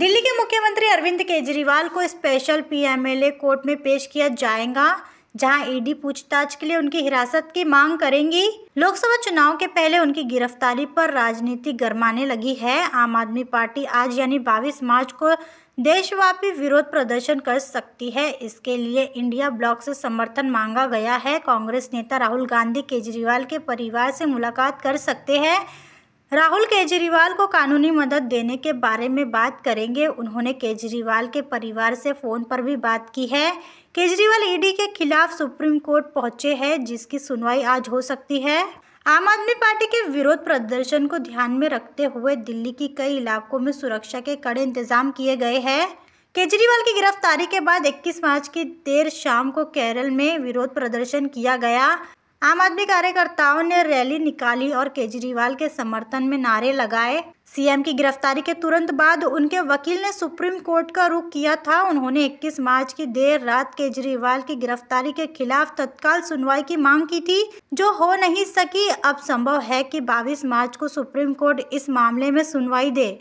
दिल्ली के मुख्यमंत्री अरविंद केजरीवाल को स्पेशल पीएमएलए कोर्ट में पेश किया जाएगा जहां ईडी पूछताछ के लिए उनकी हिरासत की मांग करेंगी लोकसभा चुनाव के पहले उनकी गिरफ्तारी पर राजनीति गर्माने लगी है आम आदमी पार्टी आज यानी बाईस मार्च को देशव्यापी विरोध प्रदर्शन कर सकती है इसके लिए इंडिया ब्लॉक से समर्थन मांगा गया है कांग्रेस नेता राहुल गांधी केजरीवाल के परिवार से मुलाकात कर सकते हैं राहुल केजरीवाल को कानूनी मदद देने के बारे में बात करेंगे उन्होंने केजरीवाल के परिवार से फ़ोन पर भी बात की है केजरीवाल ईडी के खिलाफ सुप्रीम कोर्ट पहुंचे हैं जिसकी सुनवाई आज हो सकती है आम आदमी पार्टी के विरोध प्रदर्शन को ध्यान में रखते हुए दिल्ली की कई इलाकों में सुरक्षा के कड़े इंतजाम किए गए हैं केजरीवाल की गिरफ्तारी के बाद 21 मार्च की देर शाम को केरल में विरोध प्रदर्शन किया गया आम आदमी कार्यकर्ताओं ने रैली निकाली और केजरीवाल के समर्थन में नारे लगाए सीएम की गिरफ्तारी के तुरंत बाद उनके वकील ने सुप्रीम कोर्ट का रुख किया था उन्होंने 21 मार्च की देर रात केजरीवाल की गिरफ्तारी के खिलाफ तत्काल सुनवाई की मांग की थी जो हो नहीं सकी अब संभव है कि 22 मार्च को सुप्रीम कोर्ट इस मामले में सुनवाई दे